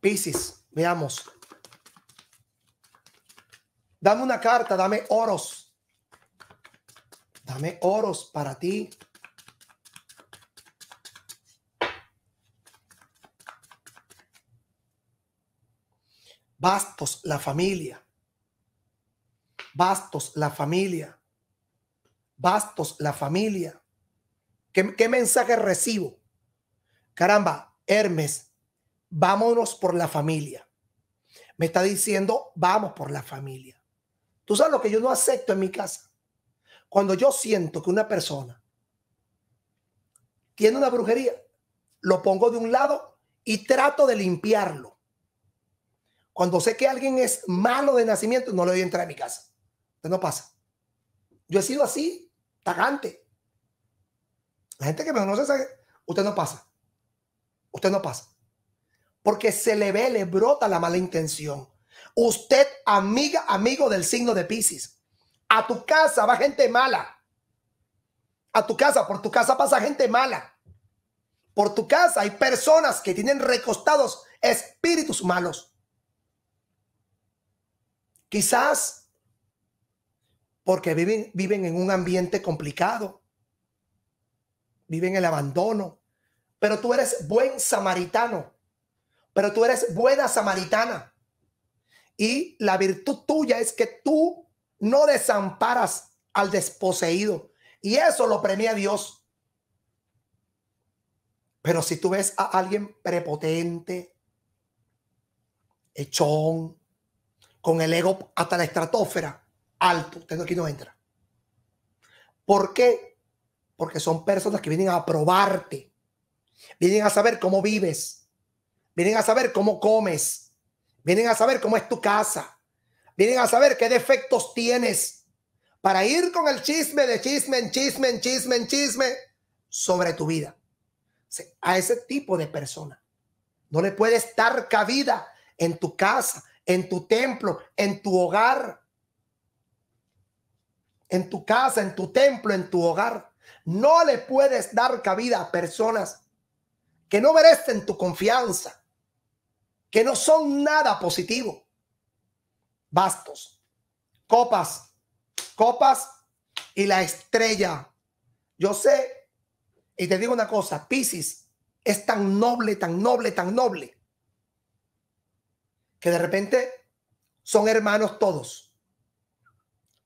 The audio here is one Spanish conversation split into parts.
Piscis, veamos. Dame una carta, dame oros. Dame oros para ti. Bastos, la familia. Bastos, la familia. Bastos, la familia. ¿Qué, qué mensaje recibo? Caramba, Hermes, vámonos por la familia. Me está diciendo, vamos por la familia. Tú sabes lo que yo no acepto en mi casa. Cuando yo siento que una persona tiene una brujería, lo pongo de un lado y trato de limpiarlo. Cuando sé que alguien es malo de nacimiento, no le a entrar a mi casa. usted no pasa. Yo he sido así, tagante, La gente que me conoce sabe, usted no pasa. Usted no pasa porque se le ve, le brota la mala intención. Usted, amiga, amigo del signo de Pisces, a tu casa va gente mala. A tu casa, por tu casa pasa gente mala. Por tu casa hay personas que tienen recostados espíritus malos. Quizás porque viven, viven en un ambiente complicado, viven el abandono, pero tú eres buen samaritano pero tú eres buena samaritana. Y la virtud tuya es que tú no desamparas al desposeído. Y eso lo premia Dios. Pero si tú ves a alguien prepotente, echón, con el ego hasta la estratosfera, alto, tengo aquí no entra. ¿Por qué? Porque son personas que vienen a probarte, vienen a saber cómo vives, Vienen a saber cómo comes. Vienen a saber cómo es tu casa. Vienen a saber qué defectos tienes para ir con el chisme de chisme en chisme en chisme en chisme sobre tu vida. A ese tipo de persona no le puedes dar cabida en tu casa, en tu templo, en tu hogar. En tu casa, en tu templo, en tu hogar. No le puedes dar cabida a personas que no merecen tu confianza, que no son nada positivo. Bastos, copas, copas y la estrella. Yo sé, y te digo una cosa, Pisces es tan noble, tan noble, tan noble, que de repente son hermanos todos.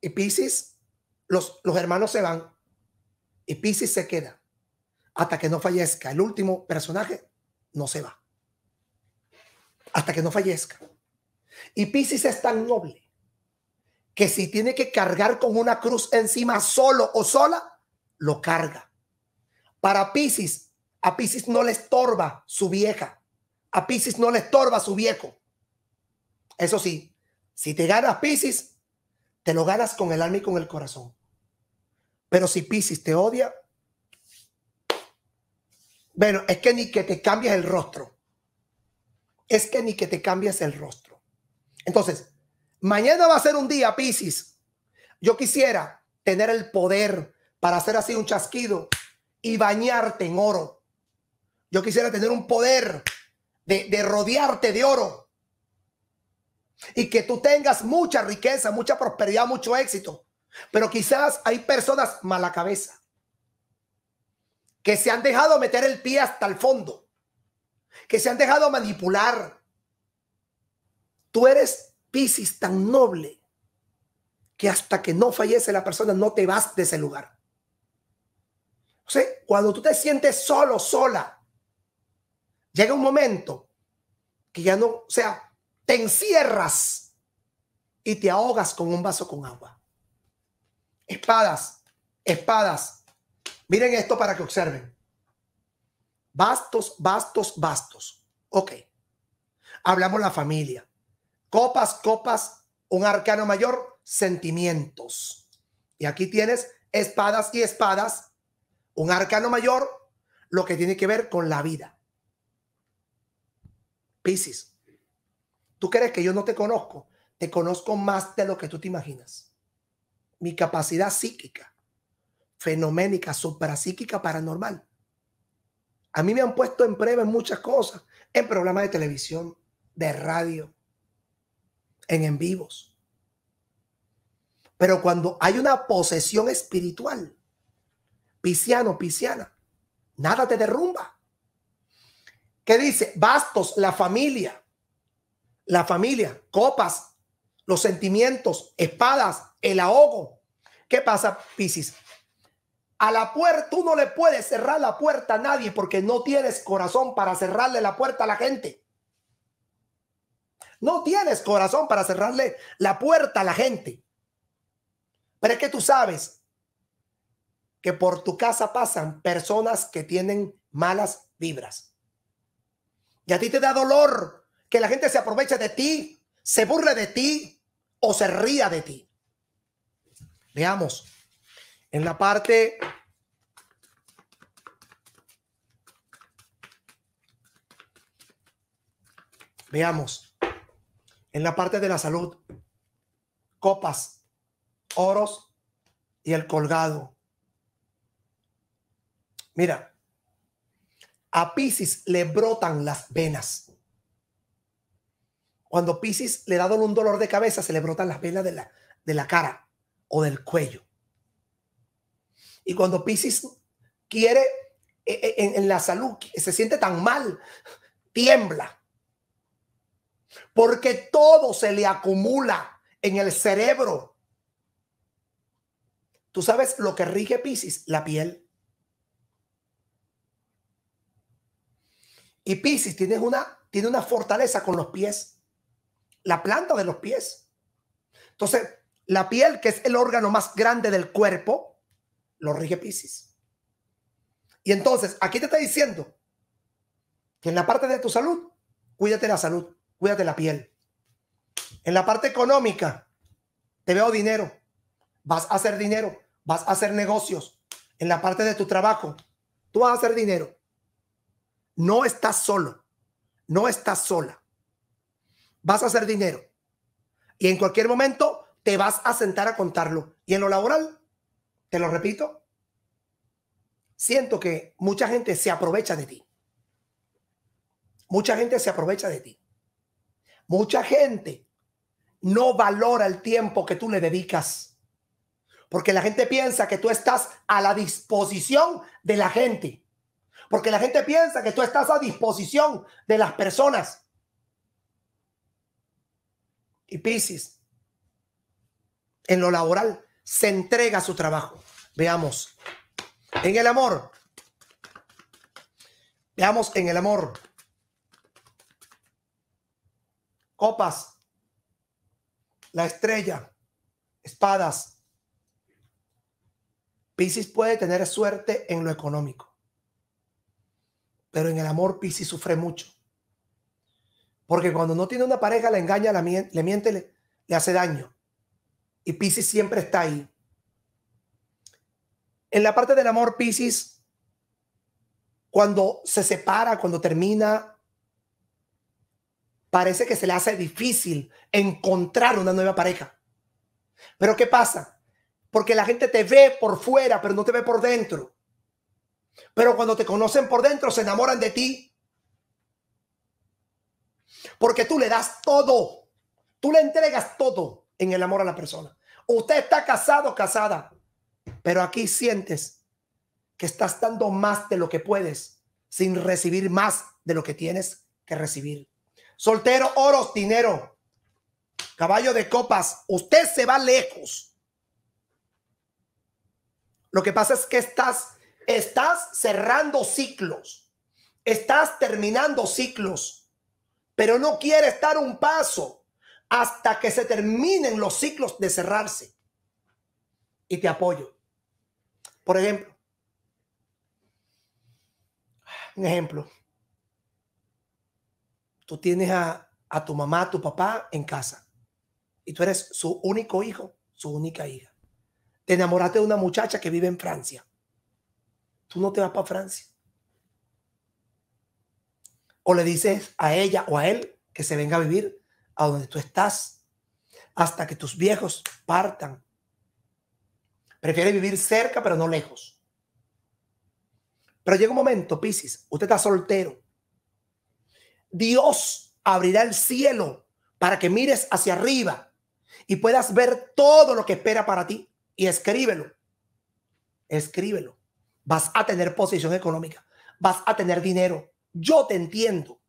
Y Pisces, los, los hermanos se van y Pisces se queda hasta que no fallezca. El último personaje no se va hasta que no fallezca. Y Pisces es tan noble que si tiene que cargar con una cruz encima solo o sola, lo carga. Para Pisces, a Pisces no le estorba su vieja. A Pisces no le estorba su viejo. Eso sí, si te ganas Pisces, te lo ganas con el alma y con el corazón. Pero si Pisces te odia, bueno, es que ni que te cambies el rostro es que ni que te cambies el rostro. Entonces, mañana va a ser un día, Piscis. Yo quisiera tener el poder para hacer así un chasquido y bañarte en oro. Yo quisiera tener un poder de, de rodearte de oro. Y que tú tengas mucha riqueza, mucha prosperidad, mucho éxito. Pero quizás hay personas mala cabeza que se han dejado meter el pie hasta el fondo que se han dejado manipular. Tú eres Piscis tan noble que hasta que no fallece la persona no te vas de ese lugar. O sea, cuando tú te sientes solo, sola, llega un momento que ya no, o sea, te encierras y te ahogas con un vaso con agua. Espadas, espadas. Miren esto para que observen. Bastos, bastos, bastos. Ok. Hablamos la familia. Copas, copas, un arcano mayor, sentimientos. Y aquí tienes espadas y espadas, un arcano mayor, lo que tiene que ver con la vida. Piscis, tú crees que yo no te conozco, te conozco más de lo que tú te imaginas. Mi capacidad psíquica, fenoménica, suprapsíquica, paranormal a mí me han puesto en prueba en muchas cosas, en programas de televisión, de radio, en en vivos. Pero cuando hay una posesión espiritual, pisciano, pisciana, nada te derrumba. ¿Qué dice? Bastos, la familia, la familia, copas, los sentimientos, espadas, el ahogo. ¿Qué pasa, Piscis? A la puerta, tú no le puedes cerrar la puerta a nadie porque no tienes corazón para cerrarle la puerta a la gente. No tienes corazón para cerrarle la puerta a la gente. Pero es que tú sabes que por tu casa pasan personas que tienen malas vibras. Y a ti te da dolor que la gente se aproveche de ti, se burle de ti o se ría de ti. Veamos en la parte Veamos, en la parte de la salud, copas, oros y el colgado. Mira, a Pisces le brotan las venas. Cuando Pisces le da un dolor de cabeza, se le brotan las venas de la, de la cara o del cuello. Y cuando Pisces quiere e, e, en, la salud, se siente tan mal, tiembla. Porque todo se le acumula en el cerebro. Tú sabes lo que rige Pisces, la piel. Y Pisces tiene una, tiene una fortaleza con los pies, la planta de los pies. Entonces, la piel, que es el órgano más grande del cuerpo, lo rige Pisces. Y entonces, aquí te está diciendo que en la parte de tu salud, cuídate la salud, cuídate la piel. En la parte económica, te veo dinero, vas a hacer dinero, vas a hacer negocios. En la parte de tu trabajo, tú vas a hacer dinero. No estás solo, no estás sola. Vas a hacer dinero. Y en cualquier momento te vas a sentar a contarlo. Y en lo laboral, te lo repito. Siento que mucha gente se aprovecha de ti. Mucha gente se aprovecha de ti. Mucha gente no valora el tiempo que tú le dedicas. Porque la gente piensa que tú estás a la disposición de la gente. Porque la gente piensa que tú estás a disposición de las personas. Y Pisces, en lo laboral, se entrega su trabajo. Veamos. En el amor. Veamos en el amor. Copas. La estrella. Espadas. Pisces puede tener suerte en lo económico. Pero en el amor Pisces sufre mucho. Porque cuando no tiene una pareja, la engaña, la le miente, le, hace daño. Y Pisces siempre está ahí. En la parte del amor, Pisces, cuando se separa, cuando termina, parece que se le hace difícil encontrar una nueva pareja. Pero ¿qué pasa? Porque la gente te ve por fuera, pero no te ve por dentro. Pero cuando te conocen por dentro, se enamoran de ti. Porque tú le das todo. Tú le entregas todo en el amor a la persona. Usted está casado, casada. Pero aquí sientes que estás dando más de lo que puedes sin recibir más de lo que tienes que recibir. Soltero, oros, dinero, caballo de copas, usted se va lejos. Lo que pasa es que estás, estás cerrando ciclos, estás terminando ciclos, pero no quieres dar un paso hasta que se terminen los ciclos de cerrarse. Y te apoyo. Por ejemplo, un ejemplo, tú tienes a, tu mamá, a tu papá en casa y tú eres su único hijo, su única hija. Te enamoraste de una muchacha que vive en Francia. Tú no te vas para Francia. O le dices a ella o a él que se venga a vivir a donde tú estás hasta que tus viejos partan Prefiere vivir cerca, pero no lejos. Pero llega un momento, Piscis, usted está soltero. Dios abrirá el cielo para que mires hacia arriba y puedas ver todo lo que espera para ti. Y escríbelo. Escríbelo. Vas a tener posición económica. Vas a tener dinero. Yo te entiendo.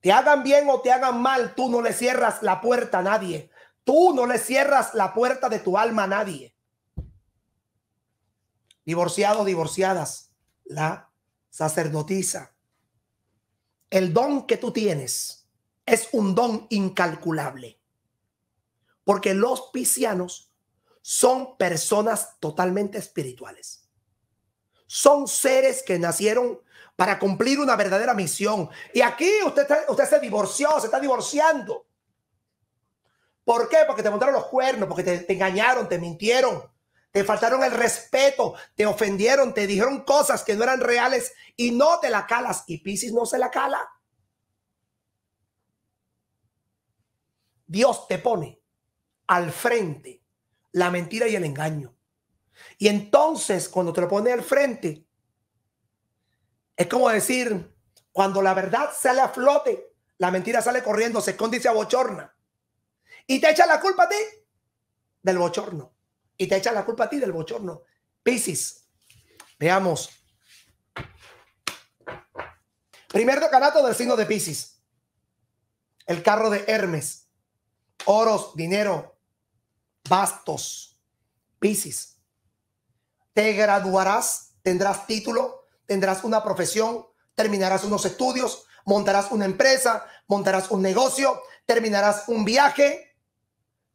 Te hagan bien o te hagan mal, tú no le cierras la puerta a nadie. Tú no le cierras la puerta de tu alma a nadie divorciados, divorciadas, la sacerdotisa. El don que tú tienes es un don incalculable, porque los piscianos son personas totalmente espirituales. Son seres que nacieron para cumplir una verdadera misión. Y aquí usted, usted se divorció, se está divorciando. ¿Por qué? Porque te montaron los cuernos, porque te, te engañaron, te mintieron, te faltaron el respeto, te ofendieron, te dijeron cosas que no eran reales y no te la calas. Y Pisis no se la cala. Dios te pone al frente la mentira y el engaño. Y entonces, cuando te lo pone al frente, es como decir, cuando la verdad sale a flote, la mentira sale corriendo, se esconde y se abochorna. Y te echa la culpa a ti del bochorno y te echa la culpa a ti del bochorno. Piscis, veamos. Primer decanato del signo de Piscis. El carro de Hermes. Oros, dinero, bastos. Piscis. Te graduarás, tendrás título, tendrás una profesión, terminarás unos estudios, montarás una empresa, montarás un negocio, terminarás un viaje,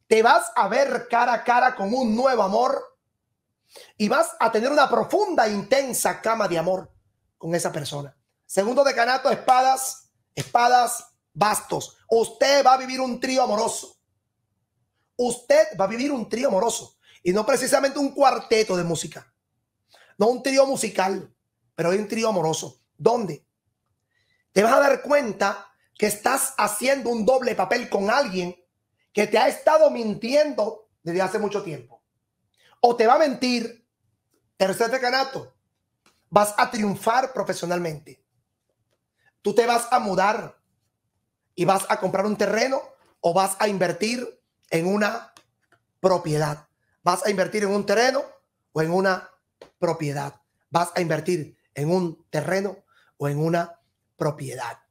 te vas a ver cara a cara con un nuevo amor y vas a tener una profunda, intensa cama de amor con esa persona. Segundo decanato, espadas, espadas, bastos. Usted va a vivir un trío amoroso. Usted va a vivir un trío amoroso y no precisamente un cuarteto de música. No un trío musical, pero hay un trío amoroso. ¿Dónde? Te vas a dar cuenta que estás haciendo un doble papel con alguien que te ha estado mintiendo desde hace mucho tiempo. O te va a mentir, tercer decanato, vas a triunfar profesionalmente. Tú te vas a mudar y vas a comprar un terreno o vas a invertir en una propiedad. Vas a invertir en un terreno o en una propiedad. Vas a invertir en un terreno o en una propiedad.